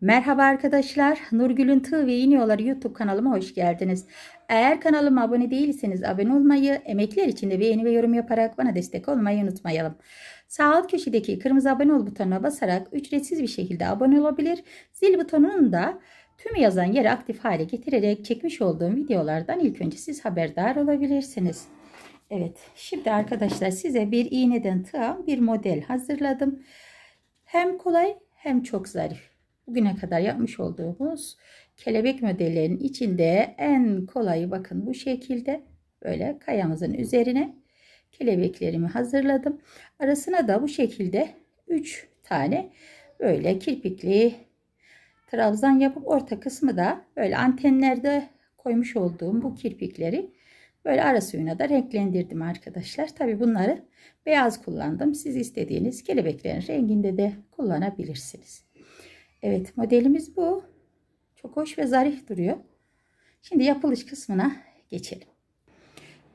Merhaba arkadaşlar, Nurgül'ün Tığ ve İğne Yolları YouTube kanalıma hoş geldiniz. Eğer kanalıma abone değilseniz abone olmayı, emekler için de beğeni ve yorum yaparak bana destek olmayı unutmayalım. Sağ alt köşedeki kırmızı abone ol butonuna basarak ücretsiz bir şekilde abone olabilir. Zil butonunun da tüm yazan yeri aktif hale getirerek çekmiş olduğum videolardan ilk önce siz haberdar olabilirsiniz. Evet, şimdi arkadaşlar size bir iğneden tığa bir model hazırladım. Hem kolay hem çok zarif bugüne kadar yapmış olduğumuz kelebek modellerinin içinde en kolayı bakın bu şekilde böyle kayamızın üzerine kelebeklerimi hazırladım. Arasına da bu şekilde 3 tane böyle kirpikli trabzan yapıp orta kısmı da böyle antenlerde koymuş olduğum bu kirpikleri böyle ara suyuna da renklendirdim arkadaşlar. Tabi bunları beyaz kullandım. Siz istediğiniz kelebeklerin renginde de kullanabilirsiniz. Evet modelimiz bu. Çok hoş ve zarif duruyor. Şimdi yapılış kısmına geçelim.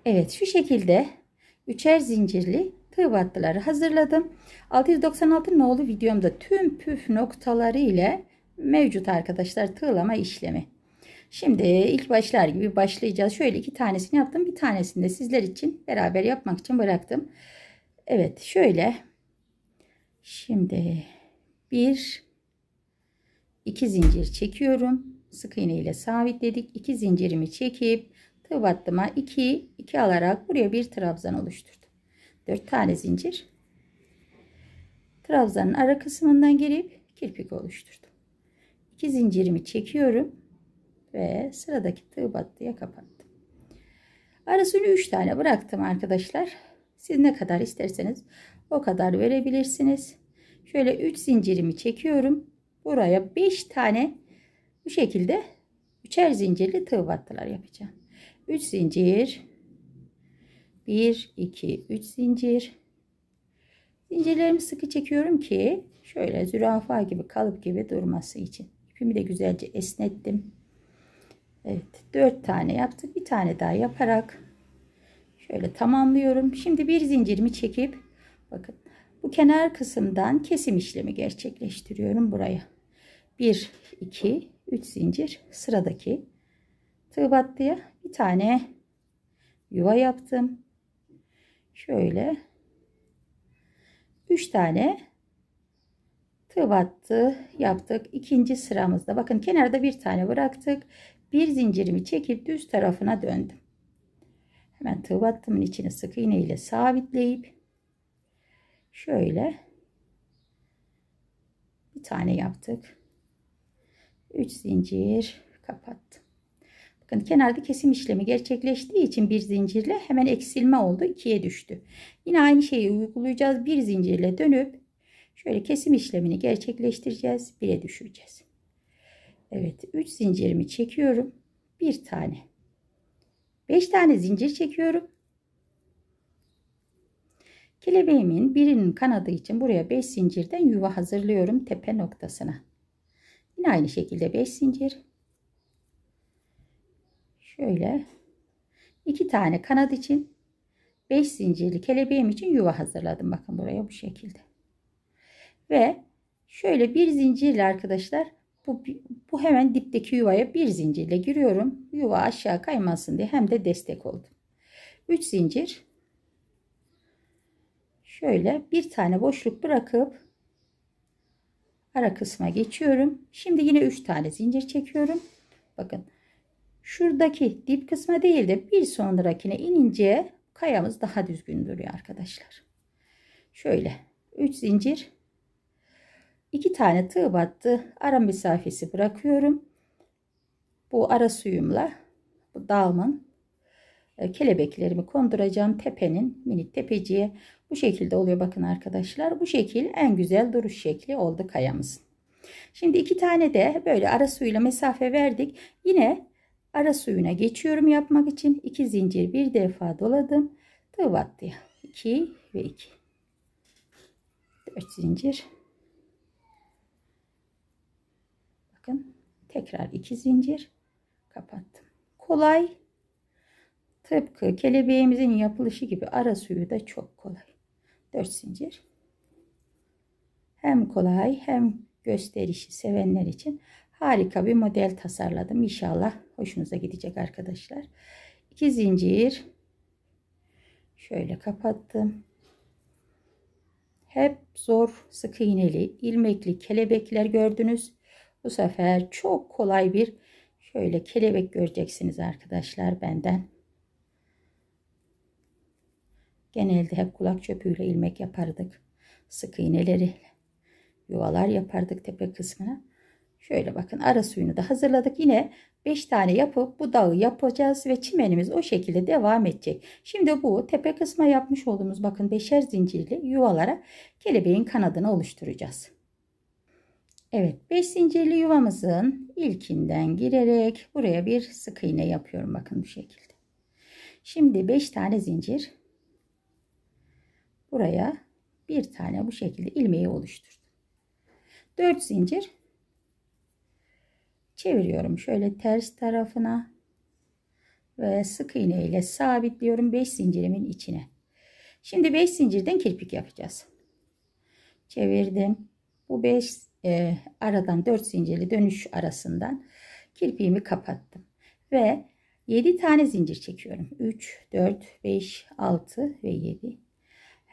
Evet şu şekilde üçer zincirli tığ battıları hazırladım. 696 nolu videomda tüm püf noktaları ile mevcut arkadaşlar tığlama işlemi. Şimdi ilk başlar gibi başlayacağız. Şöyle iki tanesini yaptım. Bir tanesini de sizler için beraber yapmak için bıraktım. Evet şöyle. Şimdi bir 2 zincir çekiyorum. Sık iğne ile sabitledik. 2 zincirimi çekip tığ battıma 2 2 alarak buraya bir trabzan oluşturdum. 4 tane zincir. Trabzanın ara kısmından girip kirpik oluşturdum. 2 zincirimi çekiyorum ve sıradaki tığ battıya kapattım. Arasını 3 tane bıraktım arkadaşlar. Siz ne kadar isterseniz o kadar verebilirsiniz. Şöyle 3 zincirimi çekiyorum buraya 5 tane bu şekilde üçer zincirli tığ battılar yapacağım. 3 zincir 1 2 3 zincir zincirlerimi sıkı çekiyorum ki şöyle zürafa gibi kalıp gibi durması için. İpimi de güzelce esnettim. Evet 4 tane yaptık. Bir tane daha yaparak şöyle tamamlıyorum. Şimdi bir zincirimi çekip bakın bu kenar kısımdan kesim işlemi gerçekleştiriyorum buraya. 1 2 3 zincir sıradaki tığ battıya bir tane yuva yaptım şöyle 3 tane tığ battı yaptık ikinci sıramızda bakın kenarda bir tane bıraktık bir zincirimi çekip düz tarafına döndüm hemen tığ battımın içine sık iğne ile sabitleyip şöyle bir tane yaptık 3 zincir kapattım. Bakın kenarda kesim işlemi gerçekleştiği için bir zincirle hemen eksilme oldu. 2'ye düştü. Yine aynı şeyi uygulayacağız. Bir zincirle dönüp şöyle kesim işlemini gerçekleştireceğiz. 1'e düşüreceğiz. Evet 3 zincirimi çekiyorum. Bir tane. 5 tane zincir çekiyorum. Kelebeğimin birinin kanadı için buraya 5 zincirden yuva hazırlıyorum tepe noktasına. Yine aynı şekilde 5 zincir. Şöyle 2 tane kanat için 5 zincirli kelebeğim için yuva hazırladım. Bakın buraya bu şekilde. Ve şöyle bir zincirle arkadaşlar bu, bu hemen dipteki yuvaya bir zincirle giriyorum. Yuva aşağı kaymasın diye hem de destek oldu. 3 zincir. Şöyle bir tane boşluk bırakıp ara kısma geçiyorum. Şimdi yine 3 tane zincir çekiyorum. Bakın şuradaki dip kısma değil de bir sonrakine inince kayamız daha düzgün duruyor arkadaşlar. Şöyle 3 zincir 2 tane tığ battı. Ara mesafesi bırakıyorum. Bu ara suyumla bu dalmanın e, kelebeklerimi konduracağım tepenin minik tepeciye Bu şekilde oluyor bakın arkadaşlar. Bu şekil en güzel duruş şekli oldu kayamızın. Şimdi iki tane de böyle ara suyla mesafe verdik. Yine ara suyuna geçiyorum yapmak için. iki zincir bir defa doladım. Tığ battı. 2 ve 2. 4 zincir. Bakın tekrar iki zincir kapattım. Kolay Tıpkı kelebeğimizin yapılışı gibi ara suyu da çok kolay. 4 zincir. Hem kolay hem gösterişi sevenler için harika bir model tasarladım. İnşallah hoşunuza gidecek arkadaşlar. 2 zincir. Şöyle kapattım. Hep zor sık iğneli ilmekli kelebekler gördünüz. Bu sefer çok kolay bir şöyle kelebek göreceksiniz arkadaşlar benden. Genelde hep kulak çöpüyle ilmek yapardık. Sık iğneleri yuvalar yapardık tepe kısmına. Şöyle bakın ara suyunu da hazırladık. Yine 5 tane yapıp bu dağı yapacağız ve çimenimiz o şekilde devam edecek. Şimdi bu tepe kısma yapmış olduğumuz bakın beşer zincirli yuvalara kelebeğin kanadını oluşturacağız. Evet 5 zincirli yuvamızın ilkinden girerek buraya bir sık iğne yapıyorum bakın bu şekilde. Şimdi 5 tane zincir buraya bir tane bu şekilde ilmeği oluşturdum. 4 zincir çeviriyorum şöyle ters tarafına ve sık iğne ile sabitliyorum 5 zincirimin içine. Şimdi 5 zincirden kirpik yapacağız. Çevirdim. Bu 5 e, aradan 4 zincirli dönüş arasından kirpiğimi kapattım. Ve 7 tane zincir çekiyorum. 3, 4, 5, 6 ve 7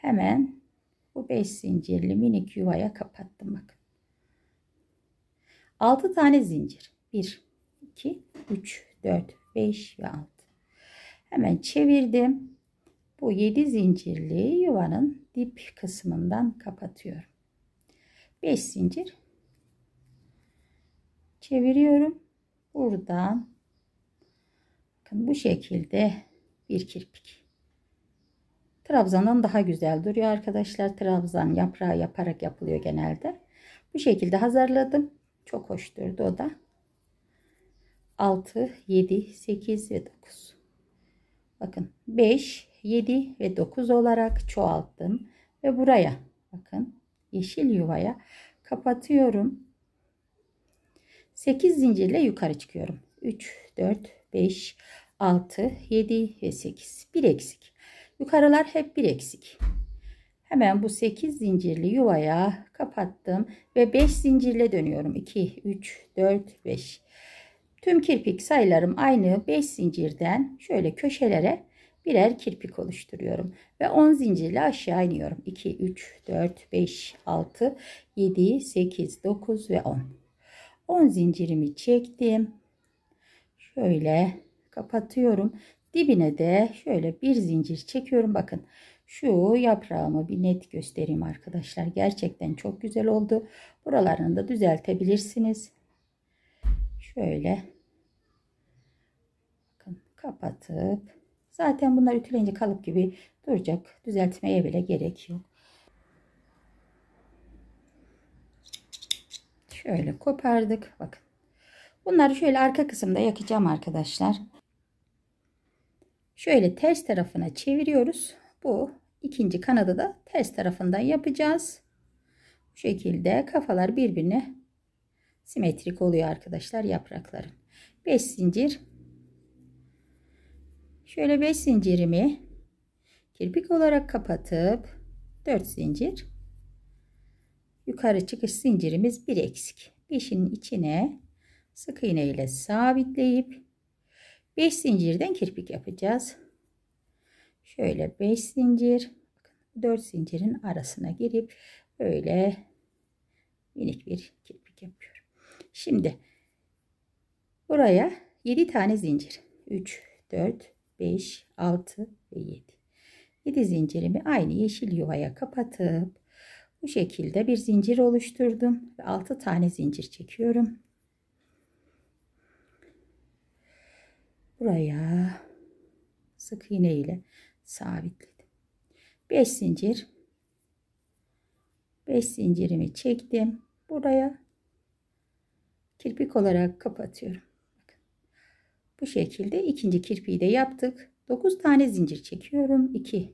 hemen bu 5 zincirli minik yuvaya kapattım bak. 6 tane zincir. 1 2 3 4 5 ve 6. Hemen çevirdim. Bu 7 zincirli yuvanın dip kısmından kapatıyorum. 5 zincir çeviriyorum. Buradan bakın bu şekilde bir kirpik Trabzan'dan daha güzel duruyor arkadaşlar. Trabzan yaprağı yaparak yapılıyor genelde. Bu şekilde hazırladım. Çok hoş durdu o da. 6, 7, 8 ve 9. Bakın 5, 7 ve 9 olarak çoğalttım. Ve buraya bakın yeşil yuvaya kapatıyorum. 8 zincirle yukarı çıkıyorum. 3, 4, 5, 6, 7 ve 8. Bir eksik. Yukarılar hep bir eksik. Hemen bu 8 zincirli yuvaya kapattım ve 5 zincirle dönüyorum. 2, 3, 4, 5. Tüm kirpik sayılarım aynı 5 zincirden şöyle köşelere birer kirpik oluşturuyorum. Ve 10 zincirle aşağı iniyorum. 2, 3, 4, 5, 6, 7, 8, 9 ve 10. 10 zincirimi çektim. Şöyle kapatıyorum. Dibine de şöyle bir zincir çekiyorum. Bakın şu yaprağımı bir net göstereyim arkadaşlar. Gerçekten çok güzel oldu. Buralarını da düzeltebilirsiniz. Şöyle bakın kapatıp zaten bunlar ütülenince kalıp gibi duracak. Düzeltmeye bile gerek yok. Şöyle kopardık. Bakın. Bunları şöyle arka kısımda yakacağım arkadaşlar. Şöyle ters tarafına çeviriyoruz. Bu ikinci kanadı da ters tarafından yapacağız. Bu şekilde kafalar birbirine simetrik oluyor arkadaşlar yaprakların. 5 zincir. Şöyle 5 zincirimi kirpik olarak kapatıp 4 zincir. Yukarı çıkış zincirimiz bir eksik. 5'in içine sık iğne ile sabitleyip 5 zincirden kirpik yapacağız şöyle 5 zincir 4 zincirin arasına girip böyle minik bir kirpik yapıyorum. Şimdi buraya 7 tane zincir 3 4 5 6 ve 7 7 zincirimi aynı yeşil yuvaya kapatıp bu şekilde bir zincir oluşturdum ve 6 tane zincir çekiyorum. Buraya sık iğne ile sabitledim. 5 zincir 5 zincirimi çektim. Buraya kirpik olarak kapatıyorum. Bu şekilde ikinci kirpiği de yaptık. 9 tane zincir çekiyorum. 2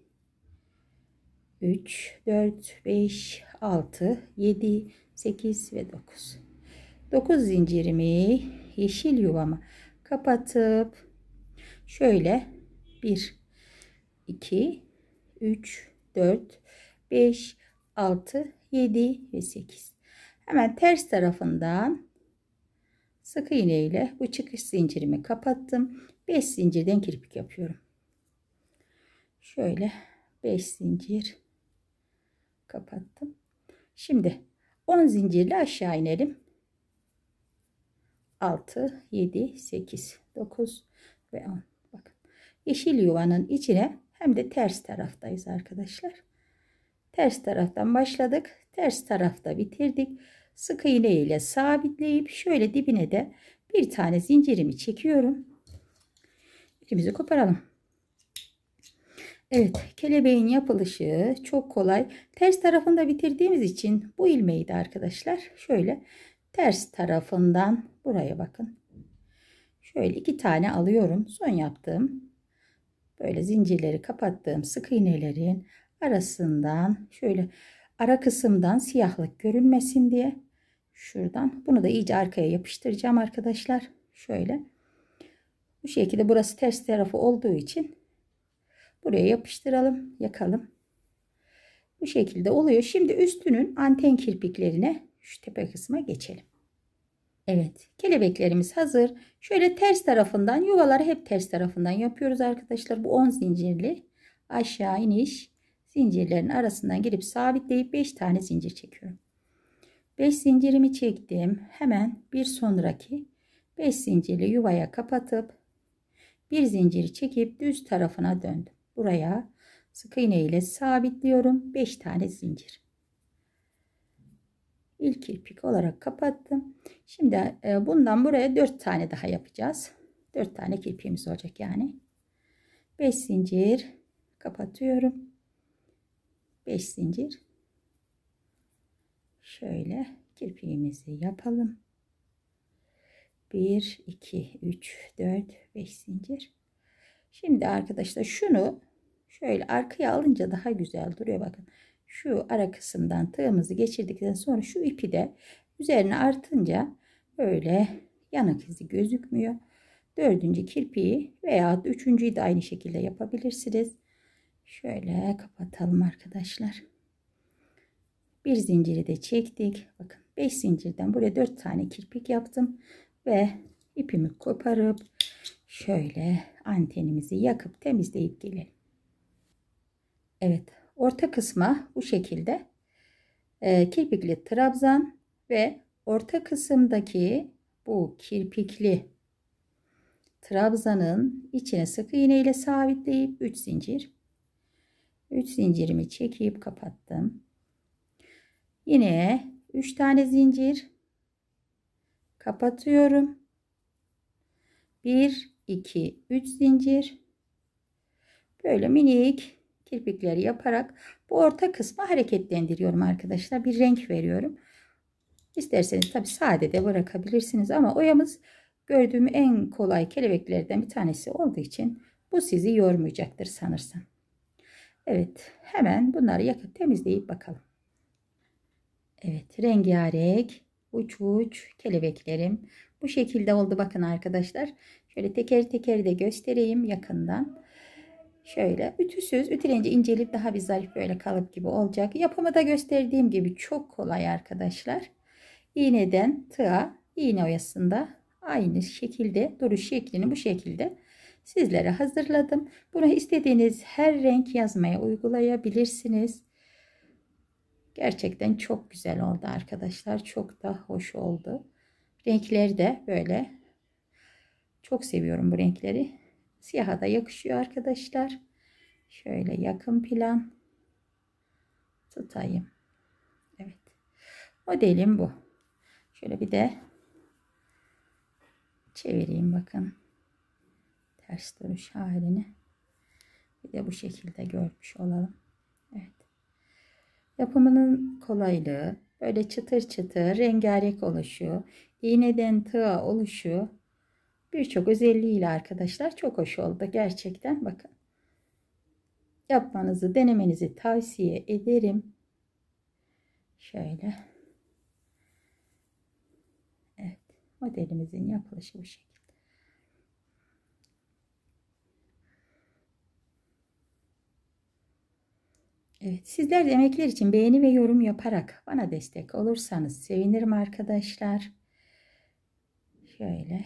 3 4 5 6 7 8 ve 9. 9 zincirimi yeşil yuvama kapatıp şöyle 1 2, 3, 4, 5, 6, 7 ve 8. Hemen ters tarafından sık iğne ile bu çıkış zincirimi kapattım. 5 zincirden kirpik yapıyorum. Şöyle 5 zincir kapattım. Şimdi 10 zincirle aşağı inelim. 6, 7, 8, 9 ve 10. Bakın yeşil yuvanın içine hem de ters taraftayız arkadaşlar. Ters taraftan başladık. Ters tarafta bitirdik. Sık iğne ile sabitleyip şöyle dibine de bir tane zincirimi çekiyorum. İpimizi koparalım. Evet kelebeğin yapılışı çok kolay. Ters tarafında bitirdiğimiz için bu ilmeği de arkadaşlar şöyle ters tarafından buraya bakın. Şöyle iki tane alıyorum. Son yaptığım böyle zincirleri kapattığım sık iğnelerin arasından şöyle ara kısımdan siyahlık görünmesin diye şuradan bunu da iyice arkaya yapıştıracağım arkadaşlar şöyle bu şekilde burası ters tarafı olduğu için buraya yapıştıralım yakalım bu şekilde oluyor şimdi üstünün anten kirpiklerine şu tepe kısma geçelim Evet kelebeklerimiz hazır. Şöyle ters tarafından yuvaları hep ters tarafından yapıyoruz arkadaşlar. Bu 10 zincirli aşağı iniş zincirlerin arasından girip sabitleyip 5 tane zincir çekiyorum. 5 zincirimi çektim. Hemen bir sonraki 5 zincirli yuvaya kapatıp bir zinciri çekip düz tarafına döndüm. Buraya sık iğne ile sabitliyorum. 5 tane zincir ilk ipik olarak kapattım. Şimdi e, bundan buraya 4 tane daha yapacağız. 4 tane kirpiğimiz olacak yani. 5 zincir kapatıyorum. 5 zincir. Şöyle kirpiğimizi yapalım. 1 2 3 4 5 zincir. Şimdi arkadaşlar şunu şöyle arkaya alınca daha güzel duruyor bakın şu ara kısımdan tığımızı geçirdikten sonra şu ipi de üzerine artınca böyle yanık izi gözükmüyor. Dördüncü kirpiği veya üçüncüyü de aynı şekilde yapabilirsiniz. Şöyle kapatalım arkadaşlar. Bir zinciri de çektik. Bakın 5 zincirden buraya 4 tane kirpik yaptım. Ve ipimi koparıp şöyle antenimizi yakıp temizleyip gelelim. Evet Orta kısma bu şekilde e, kirpikli trabzan ve orta kısımdaki bu kirpikli trabzanın içine sık iğne ile sabitleyip 3 zincir 3 zincirimi çekip kapattım. Yine 3 tane zincir kapatıyorum. 1 2 3 zincir böyle minik kirpikleri yaparak bu orta kısmı hareketlendiriyorum arkadaşlar. Bir renk veriyorum. İsterseniz tabi sade de bırakabilirsiniz ama oyamız gördüğüm en kolay kelebeklerden bir tanesi olduğu için bu sizi yormayacaktır sanırsam. Evet hemen bunları yakıp temizleyip bakalım. Evet rengarenk uç uç kelebeklerim bu şekilde oldu bakın arkadaşlar. Şöyle teker teker de göstereyim yakından. Şöyle ütüsüz, ütüleyince incelip daha bir zarif böyle kalıp gibi olacak. Yapımı da gösterdiğim gibi çok kolay arkadaşlar. İğneden tığa, iğne oyasında aynı şekilde duruş şeklini bu şekilde sizlere hazırladım. Bunu istediğiniz her renk yazmaya uygulayabilirsiniz. Gerçekten çok güzel oldu arkadaşlar. Çok da hoş oldu. Renkleri de böyle. Çok seviyorum bu renkleri. Siyaha da yakışıyor arkadaşlar. Şöyle yakın plan tutayım. Evet. Modelim bu. Şöyle bir de çevireyim bakın. Ters duruş halini. Bir de bu şekilde görmüş olalım. Evet. Yapımının kolaylığı, böyle çıtır çıtır rengarenk oluşu, iğneden tığa oluşu birçok özelliğiyle arkadaşlar çok hoş oldu gerçekten bakın. Yapmanızı denemenizi tavsiye ederim. Şöyle. Evet modelimizin yapılışı bu şekilde. Evet, sizler de emekler için beğeni ve yorum yaparak bana destek olursanız sevinirim arkadaşlar. Şöyle